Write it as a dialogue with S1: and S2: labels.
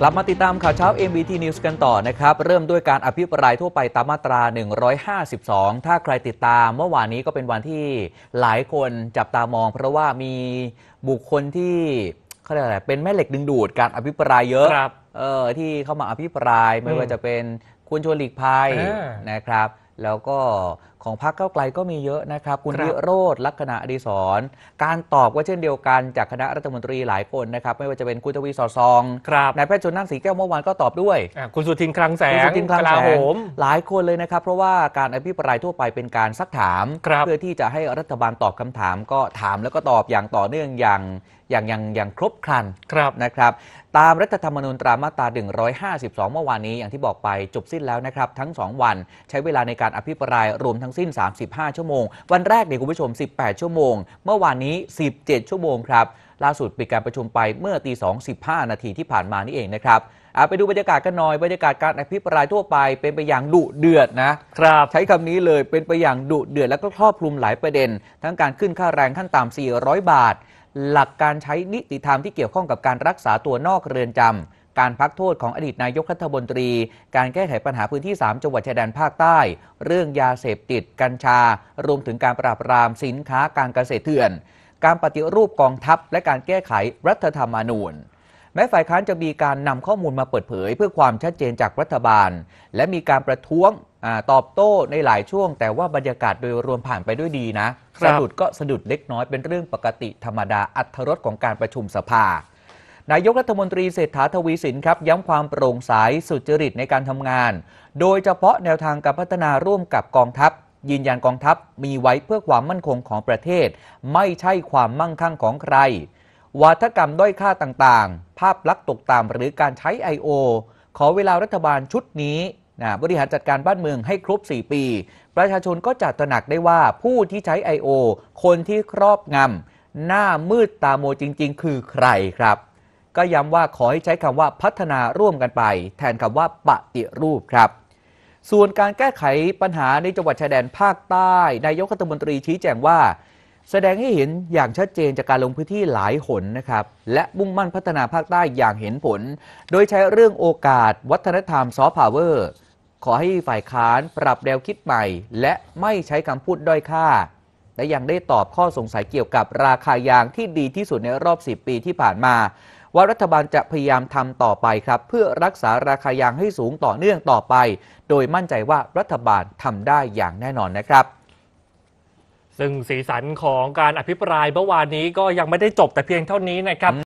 S1: กลับมาติดตามข่าวเช้า MBT News กันต่อนะครับ เริ่มด้วยการอภิปรายทั่วไปตามมาตรา 152 ถ้าใครติดตามเมื่อวานนี้ก็เป็นวันที่หลายคนจับตามอง เพราะว่ามีบุคคลที่เขาเรียกอะไรเป็นแม่เหล็กดึงดูดการอภิปรายเยอะออที่เข้ามาอภิปรายไม่ว่าจะเป็นคุณชวนหลีกภัยนะครับแล้วก็ของพรรคเก้าไกลก็มีเยอะนะครับ คุณวิโรธลักษณะอดีศรการตอบก็เช่นเดียวกันจากคณะรัฐมนตรีหลายคนนะครับ ไม่ว่าจะเป็นคุณทวีสอดซองนายแพทย์ชนนั่นสีแก้วเมื่อวานก็ตอบด้วย คุณสุทินคลังแสงคุณสุทินคลังแสงหลายคนเลยนะครับ เพราะว่าการอภิปรายทั่วไปเป็นการซักถาม เพื่อที่จะให้รัฐบาลตอบคำถามก็ถามแล้วก็ตอบอย่างต่อเนื่องอย่างอย่างอย่างอย่างครบครันครับนะครับ ตามรัฐธรรมนูญตรามาตรา152 เมื่อวานนี้อย่างที่บอกไปจบสิ้นแล้วนะครับทั้ง 2 วัน ใช้เวลาในการอภิปรายรวมทั้งสิ้น 35 ชั่วโมง วันแรกเนี่ยคุณผู้ชม 18 ชั่วโมง เมื่อวานนี้ 17 ชั่วโมงครับล่าสุดปิดการประชุมไปเมื่อตี2.15นาทีที่ผ่านมานี่เองนะครับไปดูบรรยากาศกันหน่อยบรรยากาศการอภิปรายทั่วไป เป็นไปอย่างดุเดือดนะครับใช้คำนี้เลยเป็นไปอย่างดุเดือดและก็ครอบคลุมหลายประเด็น ทั้งการขึ้นค่าแรงขั้นต่ำ400 บาทหลักการใช้นิติธรรมที่เกี่ยวข้องกับการรักษาตัวนอกเรือนจำ การพักโทษของอดีตนายกรัฐมนตรี การแก้ไขปัญหาพื้นที่ 3 จังหวัดชายแดนภาคใต้ เรื่องยาเสพติดกัญชา รวมถึงการปราบปรามสินค้าการเกษตรเถื่อน การปฏิรูปกองทัพและการแก้ไขรัฐธรรมนูญ แม้ฝ่ายค้านจะมีการนำข้อมูลมาเปิดเผย เพื่อความชัดเจนจากรัฐบาล และมีการประท้วงตอบโต้ในหลายช่วง แต่ว่าบรรยากาศโดยรวมผ่านไปด้วยดีนะ สะดุดก็สะดุดเล็กน้อยเป็นเรื่องปกติธรรมดาอัธรสของการประชุมสภา นายกรัฐมนตรีเศรษฐาทวีสินครับ ย้ำความโปร่งใสสุจริตในการทำงาน โดยเฉพาะแนวทางการพัฒนาร่วมกับกองทัพ ยืนยันกองทัพมีไว้เพื่อความมั่นคงของประเทศ ไม่ใช่ความมั่งคั่งของใคร วาทกรรมด้อยค่าต่างๆ ภาพลักษณ์ตกต่ำหรือการใช้ I.O. ขอเวลารัฐบาลชุดนี้นะบริหารจัดการบ้านเมืองให้ครบ 4 ปี ประชาชนก็จะตระหนักได้ว่าผู้ที่ใช้ I.O. คนที่ครอบงำหน้ามืดตาโมจริง ๆ คือใครครับ ก็ย้ำว่าขอให้ใช้คำว่าพัฒนาร่วมกันไป แทนคำว่าปฏิรูปครับ ส่วนการแก้ไขปัญหาในจังหวัดชายแดนภาคใต้ นายกรัฐมนตรีชี้แจงว่า แสดงให้เห็นอย่างชัดเจนจากการลงพื้นที่หลายหนนะครับ และมุ่งมั่นพัฒนาภาคใต้อย่างเห็นผล โดยใช้เรื่องโอกาส วัฒนธรรมซอฟต์พาวเวอร์ขอให้ฝ่ายค้านปรับแนวคิดใหม่ และไม่ใช้คำพูดด้อยค่าและยังได้ตอบข้อสงสัยเกี่ยวกับราคายางที่ดีที่สุดในรอบ 10 ปีที่ผ่านมา ว่ารัฐบาลจะพยายามทำต่อไปครับ เพื่อรักษาราคายางให้สูงต่อเนื่องต่อไป โดยมั่นใจว่ารัฐบาลทำได้อย่างแน่นอนนะครับ ซึ่งสีสันของการอภิปรายเมื่อวานนี้ก็ยังไม่ได้จบแต่เพียงเท่านี้นะครับ